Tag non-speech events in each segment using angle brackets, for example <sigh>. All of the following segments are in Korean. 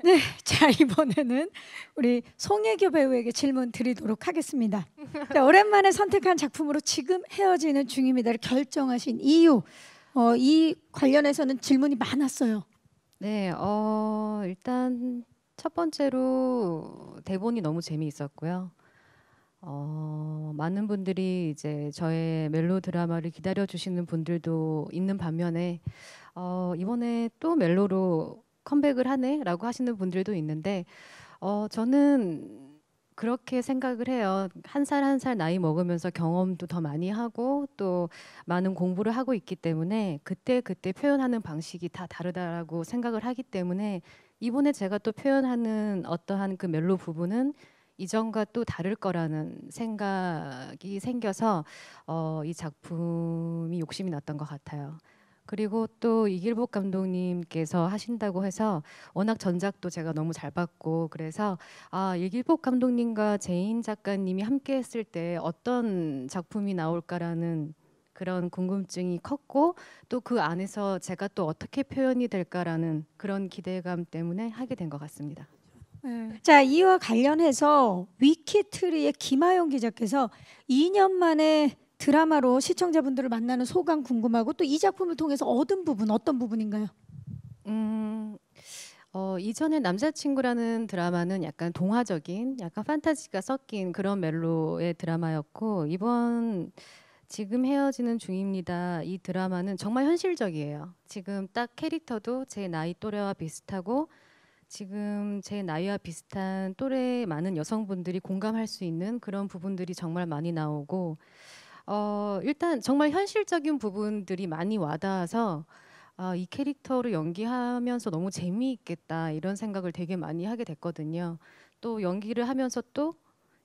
<laughs> 네, 자 이번에는 우리 송혜교 배우에게 질문 드리도록 하겠습니다. 자, 오랜만에 선택한 작품으로 지금 헤어지는 중입니다를 결정하신 이유, 어, 이 관련해서는 질문이 많았어요. 네, 어, 일단 첫 번째로 대본이 너무 재미있었고요. 어, 많은 분들이 이제 저의 멜로 드라마를 기다려 주시는 분들도 있는 반면에 어, 이번에 또 멜로로 컴백을 하네라고 하시는 분들도 있는데 어, 저는 그렇게 생각을 해요. 한 살 한 살 나이 먹으면서 경험도 더 많이 하고 또 많은 공부를 하고 있기 때문에 그때 그때 표현하는 방식이 다 다르다라고 생각을 하기 때문에 이번에 제가 또 표현하는 어떠한 그 멜로 부분은 이전과 또 다를 거라는 생각이 생겨서 어, 이 작품이 욕심이 났던 것 같아요. 그리고 또 이길복 감독님께서 하신다고 해서 워낙 전작도 제가 너무 잘 봤고 그래서 아 이길복 감독님과 제인 작가님이 함께 했을 때 어떤 작품이 나올까라는 그런 궁금증이 컸고 또 그 안에서 제가 또 어떻게 표현이 될까라는 그런 기대감 때문에 하게 된 것 같습니다. 네. 자 이와 관련해서 위키트리의 김하영 기자께서 2년 만에 드라마로 시청자분들을 만나는 소감 궁금하고 또 이 작품을 통해서 얻은 부분 어떤 부분인가요? 음, 어, 이전에 남자친구라는 드라마는 약간 동화적인, 약간 판타지가 섞인 그런 멜로의 드라마였고 이번 지금 헤어지는 중입니다. 이 드라마는 정말 현실적이에요. 지금 딱 캐릭터도 제 나이 또래와 비슷하고 지금 제 나이와 비슷한 또래의 많은 여성분들이 공감할 수 있는 그런 부분들이 정말 많이 나오고 어, 일단 정말 현실적인 부분들이 많이 와닿아서 아, 이 캐릭터를 연기하면서 너무 재미있겠다 이런 생각을 되게 많이 하게 됐거든요. 또 연기를 하면서 또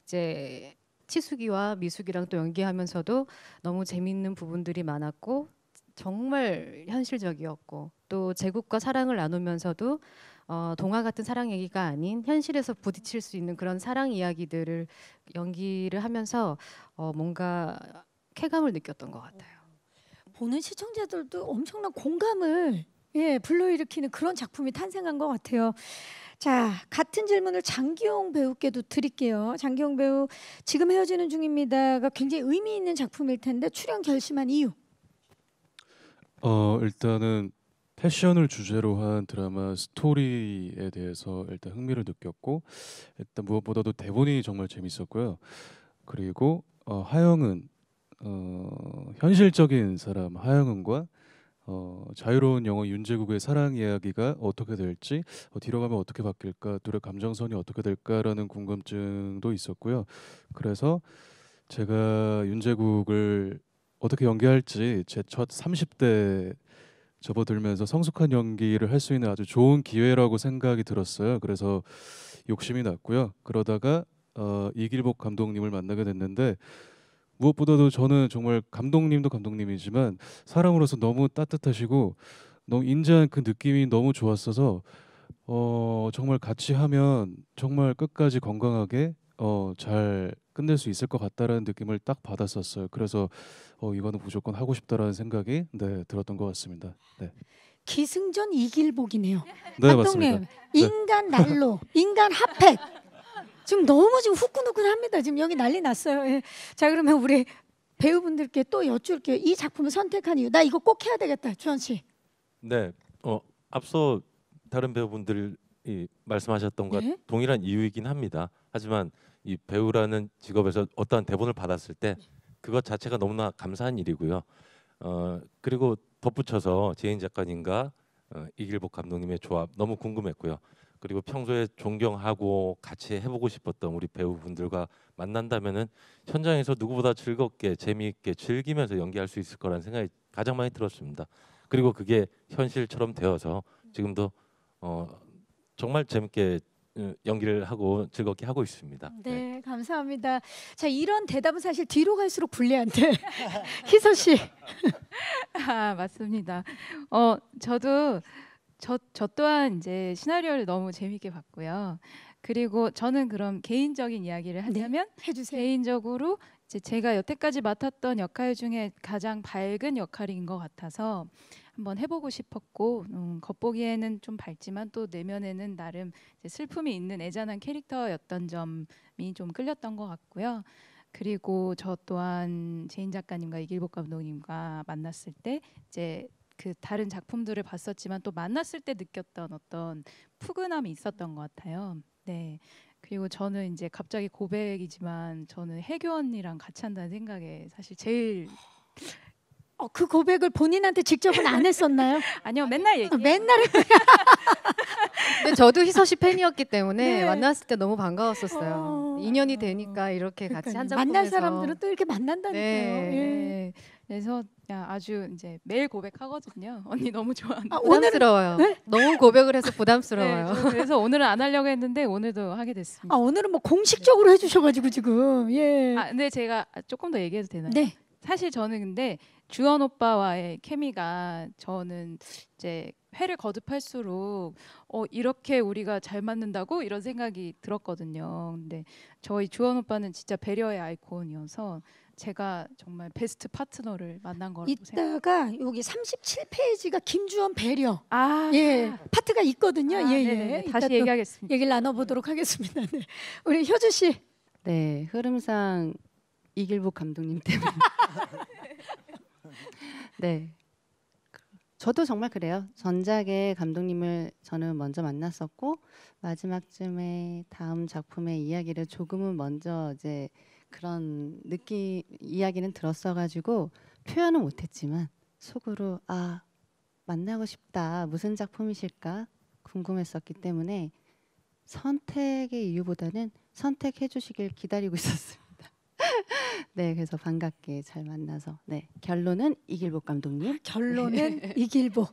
이제 치수기와 미숙이랑 또 연기하면서도 너무 재밌는 부분들이 많았고 정말 현실적이었고 또 제국과 사랑을 나누면서도 어, 동화 같은 사랑 얘기가 아닌 현실에서 부딪힐 수 있는 그런 사랑 이야기들을 연기를 하면서 어, 뭔가 쾌감을 느꼈던 것 같아요. 보는 시청자들도 엄청난 공감을 예, 불러일으키는 그런 작품이 탄생한 것 같아요. 자, 같은 질문을 장기용 배우께도 드릴게요. 장기용 배우 지금 헤어지는 중입니다가 굉장히 의미 있는 작품일 텐데 출연 결심한 이유. 어, 일단은 패션을 주제로 한 드라마 스토리에 대해서 일단 흥미를 느꼈고 일단 무엇보다도 대본이 정말 재밌었고요. 그리고 어, 하영은 어, 현실적인 사람 하영은과 어, 자유로운 영어 윤재국의 사랑 이야기가 어떻게 될지 어, 뒤로 가면 어떻게 바뀔까 둘의 감정선이 어떻게 될까라는 궁금증도 있었고요. 그래서 제가 윤재국을 어떻게 연기할지 제 첫 30대 접어들면서 성숙한 연기를 할 수 있는 아주 좋은 기회라고 생각이 들었어요. 그래서 욕심이 났고요. 그러다가 어, 이길복 감독님을 만나게 됐는데 무엇보다도 저는 정말 감독님도 감독님이지만 사람으로서 너무 따뜻하시고 너무 인자한 그 느낌이 너무 좋았어서 어 정말 같이 하면 정말 끝까지 건강하게 어잘 끝낼 수 있을 것 같다라는 느낌을 딱 받았었어요. 그래서 어 이거는 무조건 하고 싶다라는 생각이 네 들었던 것 같습니다. 네. 기승전 이길복이네요. 네, 감독님 맞습니다. 네. 인간 날로 인간 핫팩 지금 너무 지금 후끈후끈합니다. 지금 여기 난리 났어요. 예. 자 그러면 우리 배우분들께 또 여쭐게요. 이 작품을 선택한 이유. 나 이거 꼭 해야 되겠다. 주원 씨. 네. 어, 앞서 다른 배우분들이 말씀하셨던 것 네? 동일한 이유이긴 합니다. 하지만 이 배우라는 직업에서 어떠한 대본을 받았을 때 예. 그것 자체가 너무나 감사한 일이고요. 어, 그리고 덧붙여서 제인 작가님과 어, 이길복 감독님의 조합 너무 궁금했고요. 그리고 평소에 존경하고 같이 해보고 싶었던 우리 배우분들과 만난다면은 현장에서 누구보다 즐겁게 재미있게 즐기면서 연기할 수 있을 거라는 생각이 가장 많이 들었습니다. 그리고 그게 현실처럼 되어서 지금도 어, 정말 재밌게 어, 연기를 하고 즐겁게 하고 있습니다. 네, 네. 감사합니다. 자, 이런 대답은 사실 뒤로 갈수록 불리한데 <laughs> 희서 씨. <laughs> 아, 맞습니다. 어, 저도 저, 저 또한 이제 시나리오를 너무 재밌게 봤고요. 그리고 저는 그럼 개인적인 이야기를 네, 하자면 네, 해주세요. 개인적으로 이제 제가 여태까지 맡았던 역할 중에 가장 밝은 역할인 것 같아서 한번 해보고 싶었고 음, 겉보기에는 좀 밝지만 또 내면에는 나름 슬픔이 있는 애잔한 캐릭터였던 점이 좀 끌렸던 것 같고요. 그리고 저 또한 제인 작가님과 이길복 감독님과 만났을 때 이제 그 다른 작품들을 봤었지만 또 만났을 때 느꼈던 어떤 푸근함이 있었던 것 같아요. 네. 그리고 저는 이제 갑자기 고백이지만 저는 해교 언니랑 같이 한다는 생각에 사실 제일 어, 그 고백을 본인한테 직접은 안 했었나요? <laughs> 아니요, 맨날 얘기. 맨날 요 <laughs> 근데 저도 희서 씨 팬이었기 때문에 네. 만났을 때 너무 반가웠었어요. 어... 인연이 되니까 이렇게 그러니까요. 같이 한 작품에서 만날 사람들은 또 이렇게 만난다니까요. 네. 네. 그래서 그 아주 이제 매일 고백하거든요. <laughs> 언니 너무 좋아한다. 아, 부담스러워요. 네? 너무 고백을 해서 <laughs> 네, 부담스러워요. 네, <laughs> 그래서 오늘은 안 하려고 했는데 오늘도 하게 됐습니다. 아 오늘은 뭐 공식적으로 해주셔가지고 지금 예. 아 근데 제가 조금 더 얘기해도 되나요? 네. 사실 저는 근데 주원 오빠와의 케미가 저는 이제 회를 거듭할수록 어 이렇게 우리가 잘 맞는다고 이런 생각이 들었거든요. 근데 저희 주원 오빠는 진짜 배려의 아이콘이어서 제가 정말 베스트 파트너를 만난 거라고 생각. 이따가 여기 37페이지가 김주원 배려 아, 예 파트가 있거든요. 아, 예, 예. 다시 얘기하겠습니다. 얘기를 나눠보도록 하겠습니다. 네. 우리 효주 씨. 네 흐름상 이길복 감독님 때문에. <laughs> 네. 저도 정말 그래요. 전작의 감독님을 저는 먼저 만났었고 마지막쯤에 다음 작품의 이야기를 조금은 먼저 이제 그런 느낌 이야기는 들었어가지고 표현은 못했지만 속으로 아 만나고 싶다 무슨 작품이실까 궁금했었기 때문에 선택의 이유보다는 선택해 주시길 기다리고 <laughs> 있었습니다. 네, 그래서 반갑게 잘 만나서 네 결론은 이길복 감독님. 결론은 <laughs> 이길복.